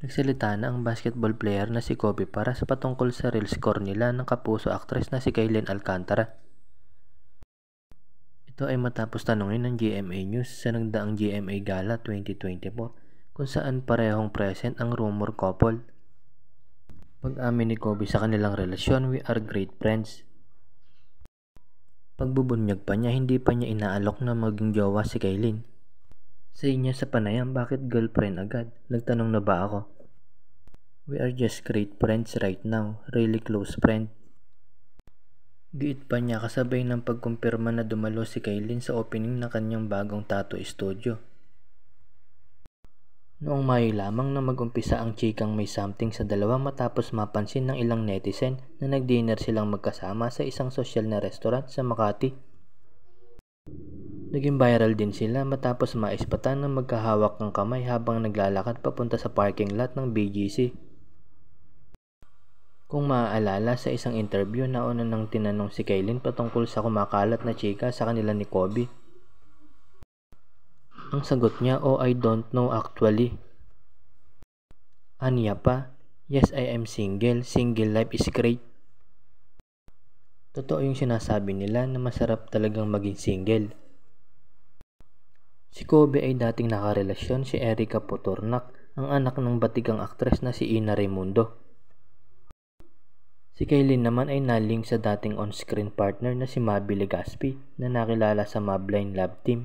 Nagsalita na ang basketball player na si Kobe para sa patungkol sa real score nila ng kapuso actress na si Kaylin Alcantara. Ito ay matapos tanungin ng GMA News sa nagdaang GMA Gala 2024 kung saan parehong present ang rumor couple. Pag-amin ni Kobe sa kanilang relasyon, we are great friends. Pagbubunyag pa niya, hindi pa niya inaalok na maging jowa si Kaylin. Sa inya sa panayam, bakit girlfriend agad? Nagtanong na ba ako? We are just great friends right now. Really close friend. Giit pa niya kasabay ng pagkumpirma na dumalo si Kaylin sa opening ng kanyang bagong tattoo studio. Noong Mayo lamang na magumpisa ang chikang may something sa dalawa matapos mapansin ng ilang netizen na nag-dinner silang magkasama sa isang social na restaurant sa Makati Naging viral din sila matapos maispatan ng magkahawak ng kamay habang naglalakad papunta sa parking lot ng BGC. Kung maaalala sa isang interview na una nang tinanong si Kaylin patungkol sa kumakalat na chika sa kanila ni Kobe. Ang sagot niya, oh I don't know actually. Aniya pa, yes I am single, single life is great. Totoo yung sinasabi nila na masarap talagang maging single. Si Kobe ay dating nakarelasyon si Erika Potornak, ang anak ng batigang aktres na si Ina Raimundo. Si Kaylin naman ay naling sa dating on-screen partner na si Mabile Gaspi na nakilala sa Mabline Love Team.